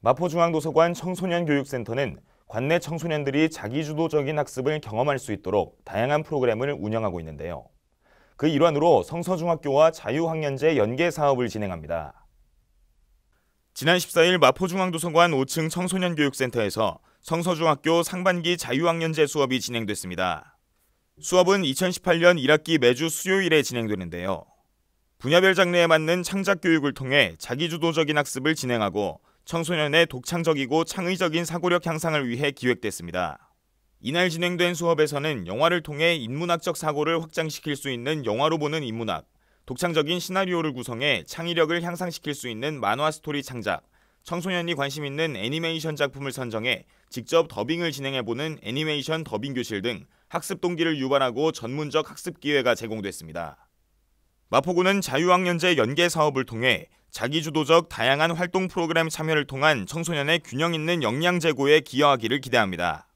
마포중앙도서관 청소년교육센터는 관내 청소년들이 자기주도적인 학습을 경험할 수 있도록 다양한 프로그램을 운영하고 있는데요. 그 일환으로 성서중학교와 자유학년제 연계 사업을 진행합니다. 지난 14일 마포중앙도서관 5층 청소년교육센터에서 성서중학교 상반기 자유학년제 수업이 진행됐습니다. 수업은 2018년 1학기 매주 수요일에 진행되는데요. 분야별 장르에 맞는 창작 교육을 통해 자기주도적인 학습을 진행하고 청소년의 독창적이고 창의적인 사고력 향상을 위해 기획됐습니다. 이날 진행된 수업에서는 영화를 통해 인문학적 사고를 확장시킬 수 있는 영화로 보는 인문학, 독창적인 시나리오를 구성해 창의력을 향상시킬 수 있는 만화 스토리 창작, 청소년이 관심 있는 애니메이션 작품을 선정해 직접 더빙을 진행해보는 애니메이션 더빙 교실 등 학습 동기를 유발하고 전문적 학습 기회가 제공됐습니다. 마포구는 자유학년제 연계 사업을 통해 자기주도적 다양한 활동 프로그램 참여를 통한 청소년의 균형 있는 역량 제고에 기여하기를 기대합니다.